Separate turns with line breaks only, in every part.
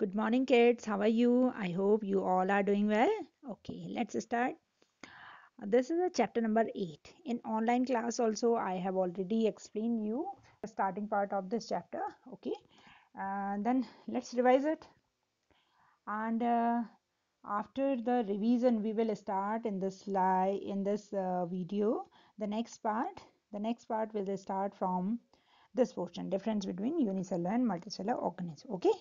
Good morning, kids. How are you? I hope you all are doing well. Okay, let's start. This is a chapter number 8. In online class also, I have already explained you the starting part of this chapter. Okay, and then let's revise it. And uh, after the revision, we will start in this slide in this uh, video. The next part, the next part will start from this portion difference between unicellular and multicellular organism okay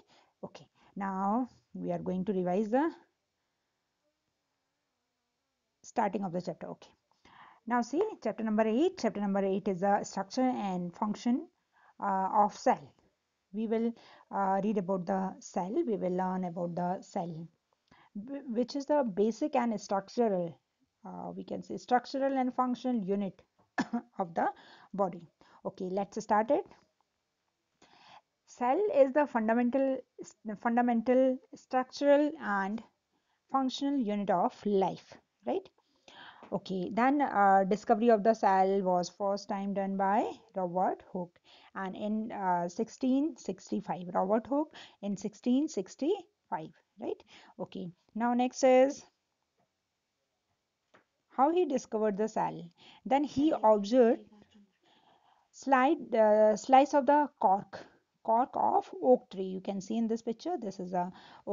okay now we are going to revise the starting of the chapter okay now see chapter number 8 chapter number 8 is the structure and function uh, of cell we will uh, read about the cell we will learn about the cell which is the basic and structural uh, we can say structural and functional unit of the body okay let's start it cell is the fundamental fundamental structural and functional unit of life right okay then uh, discovery of the cell was first time done by robert hooke and in uh, 1665 robert hooke in 1665 right okay now next is how he discovered the cell then he observed slide uh, slice of the cork cork of oak tree you can see in this picture this is a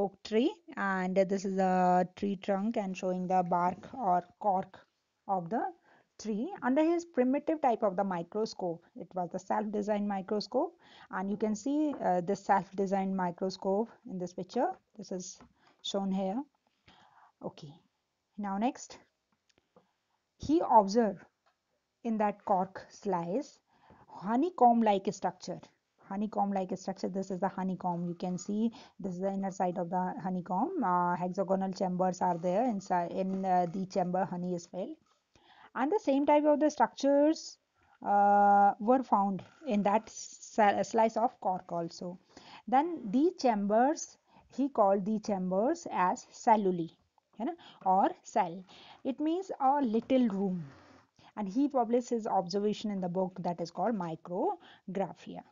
oak tree and this is a tree trunk and showing the bark or cork of the tree under his primitive type of the microscope it was the self-designed microscope and you can see uh, this self-designed microscope in this picture this is shown here okay now next he observed in that cork slice honeycomb like structure honeycomb like structure this is the honeycomb you can see this is the inner side of the honeycomb uh, hexagonal chambers are there inside in uh, the chamber honey is filled and the same type of the structures uh, were found in that uh, slice of cork also then these chambers he called the chambers as cellulae you know, or cell it means a little room and he published his observation in the book that is called micrographia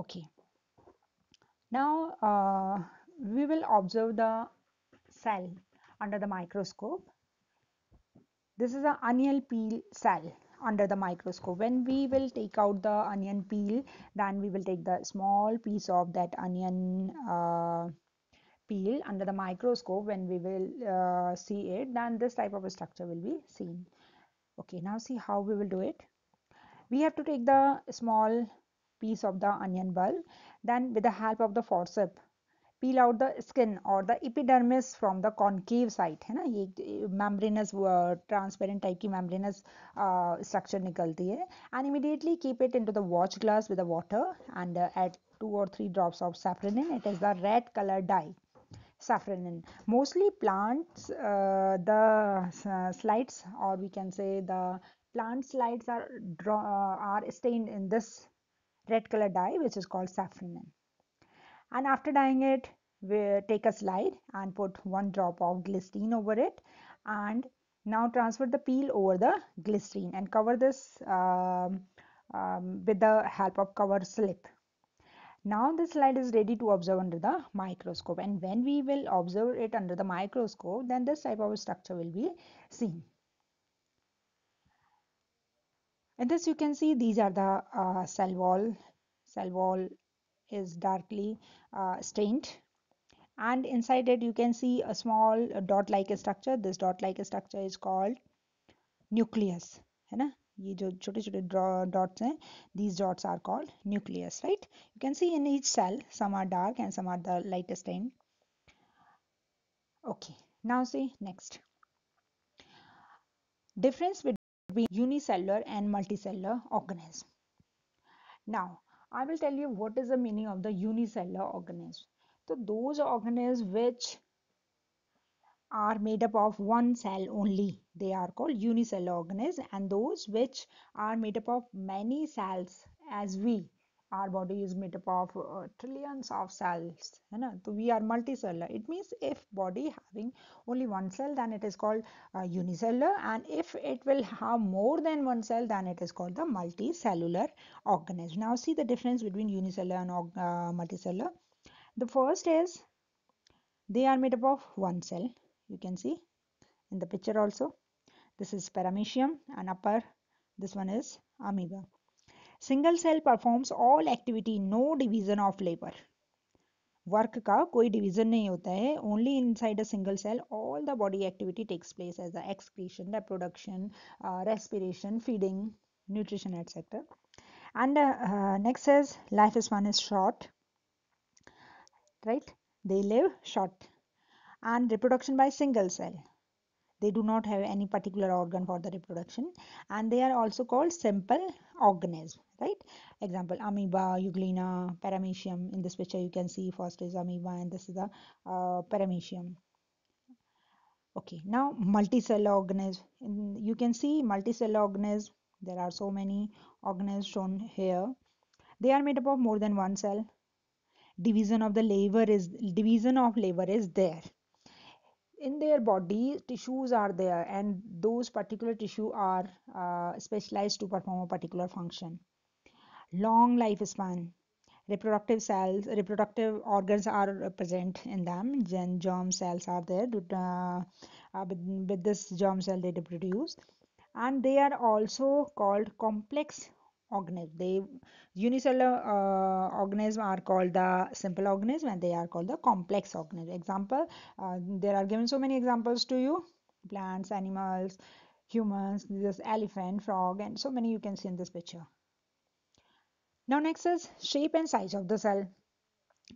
okay now uh, we will observe the cell under the microscope this is an onion peel cell under the microscope when we will take out the onion peel then we will take the small piece of that onion uh, peel under the microscope when we will uh, see it then this type of structure will be seen okay now see how we will do it we have to take the small piece of the onion bulb. Then with the help of the forceps, peel out the skin or the epidermis from the concave side है ना ये membranous uh, transparent type की membranous uh, structure निकलती है and immediately keep it into the watch glass with the water and uh, add two or three drops of safranine. it is the red color dye Safranine. mostly plants uh, the slides or we can say the plant slides are draw, are stained in this red color dye which is called safranin. And after dyeing it, we take a slide and put one drop of glycerine over it and now transfer the peel over the glycerine and cover this um, um, with the help of cover slip. Now this slide is ready to observe under the microscope and when we will observe it under the microscope then this type of structure will be seen and this you can see these are the uh, cell wall cell wall is darkly uh, stained and inside it you can see a small dot like structure this dot like structure is called nucleus है ना ये जो छोटे छोटे dots हैं these dots are called nucleus right you can see in each cell some are dark and some are the lightest stain okay now see next difference between between unicellular and multicellular organisms. Now, I will tell you what is the meaning of the unicellular organisms. So, those organisms which are made up of one cell only, they are called unicellular organisms, and those which are made up of many cells, as we our body is made up of uh, trillions of cells you know so we are multicellular it means if body having only one cell then it is called uh, unicellular and if it will have more than one cell then it is called the multicellular organism now see the difference between unicellular and uh, multicellular the first is they are made up of one cell you can see in the picture also this is paramecium and upper this one is amoeba single cell performs all activity no division of labour work का कोई division नहीं होता है only inside a single cell all the body activity takes place as a excretion reproduction respiration feeding nutrition etcetera and next is life is one is short right they live short and reproduction by single cell they do not have any particular organ for the reproduction and they are also called simple organism, right example amoeba euglena paramecium in this picture you can see first is amoeba and this is the uh, paramecium okay now multicellular organism you can see multicellular organism there are so many organisms shown here they are made up of more than one cell division of the labor is division of labor is there in their body tissues are there and those particular tissue are uh, specialized to perform a particular function long lifespan reproductive cells reproductive organs are present in them then germ cells are there uh, uh, with, with this germ cell they reproduce and they are also called complex Organism. They unicellular uh, organisms are called the simple organism and they are called the complex organism. Example, uh, there are given so many examples to you: plants, animals, humans, this elephant, frog, and so many you can see in this picture. Now next is shape and size of the cell.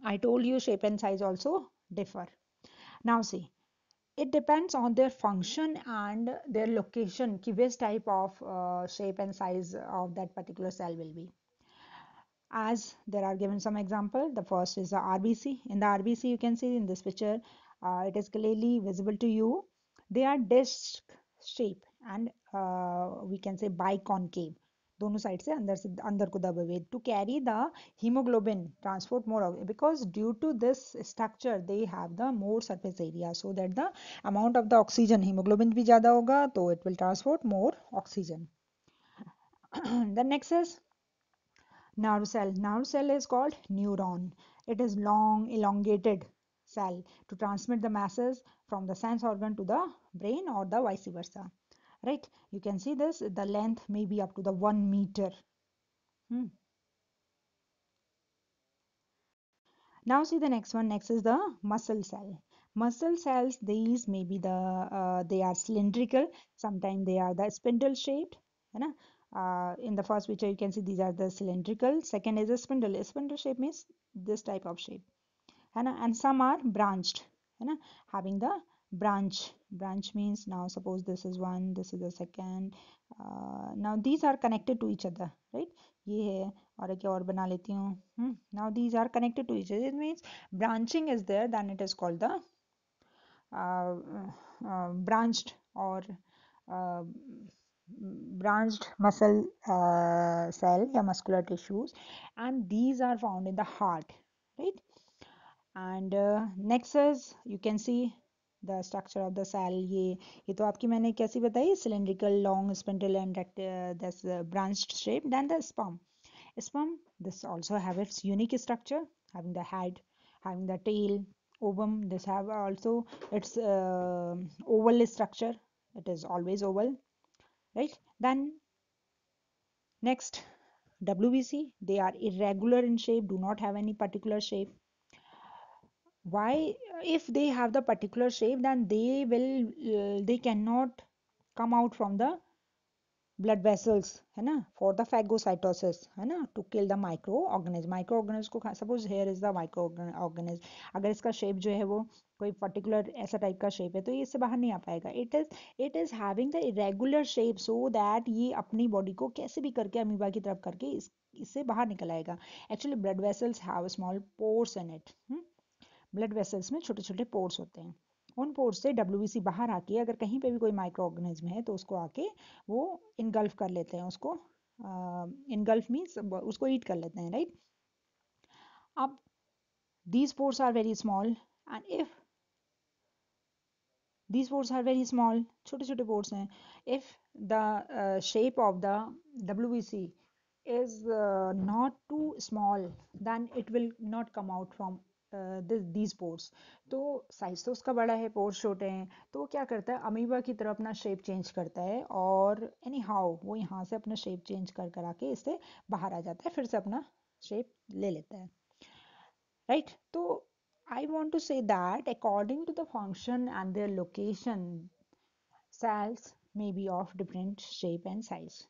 I told you shape and size also differ. Now see it depends on their function and their location ki which type of uh, shape and size of that particular cell will be as there are given some example the first is the rbc in the rbc you can see in this picture uh, it is clearly visible to you they are disc shape and uh, we can say biconcave दोनों साइड से अंदर से अंदर को दबे हुए to carry the hemoglobin transport more of because due to this structure they have the more surface area so that the amount of the oxygen hemoglobin भी ज़्यादा होगा तो it will transport more oxygen the next is nerve cell nerve cell is called neuron it is long elongated cell to transmit the masses from the sense organ to the brain or the vice versa right you can see this the length may be up to the one meter hmm. now see the next one next is the muscle cell muscle cells these may be the uh, they are cylindrical sometimes they are the spindle shaped you know? Uh, in the first picture you can see these are the cylindrical second is a spindle a spindle shape means this type of shape and, and some are branched you having the branch branch means now suppose this is one this is the second uh, now these are connected to each other right ये है और और बना लेती हूँ now these are connected to each other it means branching is there then it is called the uh, uh, branched or uh, branched muscle uh, cell or muscular tissues and these are found in the heart right and uh, next is you can see the structure of the cell ये ये तो आपकी मैंने कैसी बताई cylindrical long spindle and branch shape then the sperm sperm this also have its unique structure having head having tail ovum this have also its oval structure it is always oval right then next W B C they are irregular in shape do not have any particular shape why uh, if they have the particular shape then they will uh, they cannot come out from the blood vessels है ना for the phagocytosis है ना to kill the micro organism micro organism को suppose here is the micro organism अगर इसका shape जो है वो कोई पर्टिकुलर ऐसा टाइप का शेप है तो ये इससे बाहर नहीं आ पाएगा it is it is having the irregular shape so that ये अपनी बॉडी को कैसे भी करके अमीबा की तरफ करके इस इससे बाहर निकल आएगा actually blood vessels have small pores in it blood vessels में छोटे छोटे पोर्स होते हैं उन पोर्स से डब्ल्यू बाहर आके अगर कहीं पे भी कोई माइक्रो ऑर्गेनिज्म है तो उसको आके वो इनगल्फ कर लेते हैं उसको इनगल्फ मीन्स उसको ईट कर लेते हैं राइट अब these pores are very small and if these pores are very small छोटे छोटे पोर्स हैं if the shape of the W wbc is uh, not too small then it will not come out from these pores तो size तो उसका बड़ा है pores छोटे हैं तो वो क्या करता है अमीबा की तरह अपना शेप चेंज करता है और एनी हाउ वो यहाँ से अपना शेप चेंज कर कर आके इससे बाहर आ जाता है फिर से अपना शेप ले लेता है राइट right? तो I want to say that according to the function and their location cells may be of different shape and size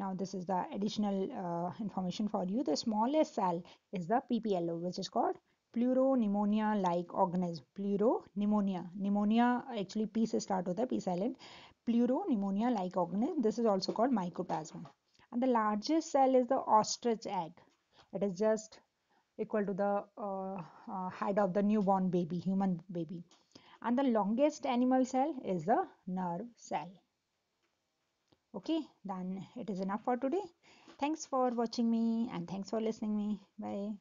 Now this is the additional uh, information for you. The smallest cell is the PPLO, which is called pneumonia-like organism. Pleuropneumonia pneumonia. Pneumonia actually से start with a P silent. Silent pneumonia-like organism. This is also called mycoplasma. and the largest cell is the ostrich egg it is just equal to the uh, uh, height of the newborn baby human baby and the longest animal cell is the nerve cell okay then it is enough for today thanks for watching me and thanks for listening me bye